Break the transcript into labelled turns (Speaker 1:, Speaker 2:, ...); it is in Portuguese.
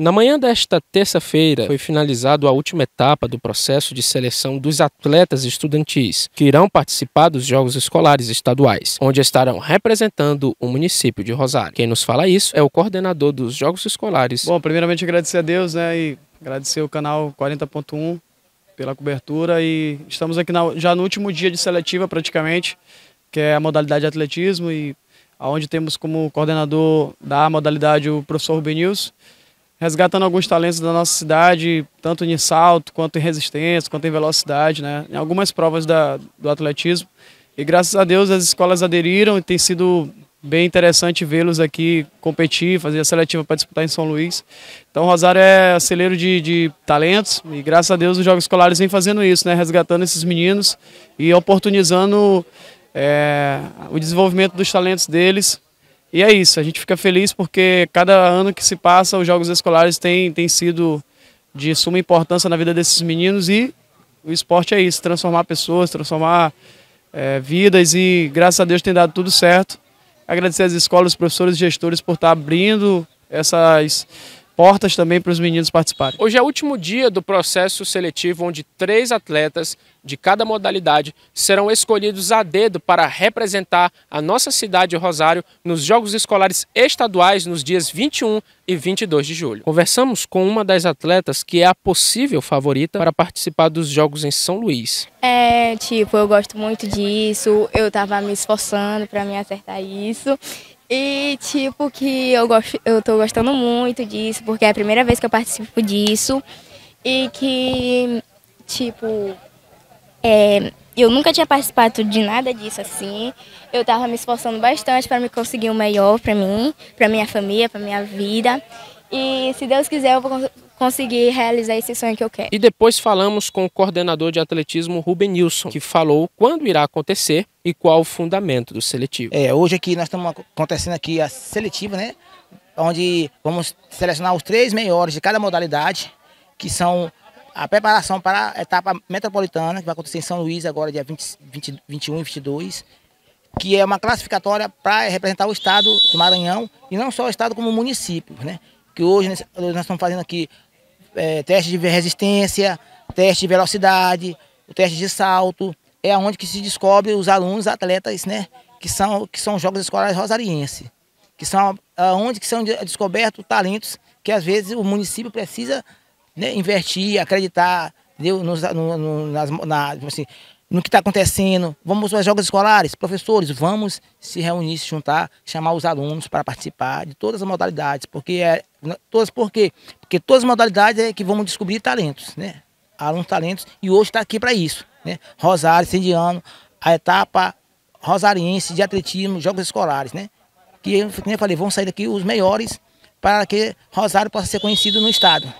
Speaker 1: Na manhã desta terça-feira, foi finalizado a última etapa do processo de seleção dos atletas estudantis que irão participar dos Jogos Escolares Estaduais, onde estarão representando o município de Rosário. Quem nos fala isso é o coordenador dos Jogos Escolares. Bom, primeiramente
Speaker 2: agradecer a Deus, né,
Speaker 1: e agradecer o canal 40.1 pela cobertura e
Speaker 2: estamos aqui na, já no último dia de seletiva praticamente, que é a modalidade de atletismo e aonde temos como coordenador da modalidade o professor Rubem resgatando alguns talentos da nossa cidade, tanto em salto, quanto em resistência, quanto em velocidade, né? Em algumas provas da, do atletismo. E graças a Deus as escolas aderiram e tem sido bem interessante vê-los aqui competir, fazer a seletiva para disputar em São Luís. Então Rosário é celeiro de, de, talentos e graças a Deus os Jogos Escolares vem fazendo isso, né? Resgatando esses meninos e oportunizando é, o desenvolvimento dos talentos deles e é isso, a gente fica feliz porque cada ano que se passa, os jogos escolares têm, têm sido de suma importância na vida desses meninos e o esporte é isso, transformar pessoas, transformar é, vidas e graças a Deus tem dado tudo certo. Agradecer às escolas, professores e gestores por estar abrindo essas portas também para os meninos participarem.
Speaker 1: Hoje é o último dia do processo seletivo, onde três atletas de cada modalidade serão escolhidos a dedo para representar a nossa cidade Rosário nos Jogos Escolares Estaduais nos dias 21 e 22 de julho. Conversamos com uma das atletas que é a possível favorita para participar dos Jogos em São Luís.
Speaker 3: É, tipo, eu gosto muito disso, eu estava me esforçando para me acertar isso. E tipo que eu gosto, eu tô gostando muito disso, porque é a primeira vez que eu participo disso. E que tipo é, eu nunca tinha participado de nada disso assim. Eu tava me esforçando bastante para me conseguir o melhor para mim, para minha família, para minha vida. E se Deus quiser, eu vou conseguir realizar esse sonho que eu quero. E
Speaker 1: depois falamos com o coordenador de atletismo Ruben Nilson, que falou quando irá acontecer e qual o fundamento do seletivo. É, hoje aqui
Speaker 4: nós estamos acontecendo aqui a seletiva, né? Onde vamos selecionar os três melhores de cada modalidade, que são a preparação para a etapa metropolitana, que vai acontecer em São Luís agora, dia 20, 20 21 e 22, que é uma classificatória para representar o estado do Maranhão, e não só o estado como o município, né? Que hoje nós estamos fazendo aqui é, teste de resistência, teste de velocidade, o teste de salto. É onde que se descobre os alunos, atletas, né? Que são, que são jogos escolares rosarienses. Que são onde que são descobertos talentos que às vezes o município precisa né, investir, acreditar, entendeu? Nos, no, no, nas, na, assim, no que está acontecendo, vamos aos jogos escolares, professores, vamos se reunir, se juntar, chamar os alunos para participar de todas as modalidades, porque é né, todas por quê? Porque todas as modalidades é que vamos descobrir talentos, né? Alunos talentos e hoje está aqui para isso, né? Rosário, Cindiano, a etapa rosariense de atletismo, jogos escolares, né? Que como eu falei, vão sair daqui os melhores para que Rosário possa ser conhecido no estado.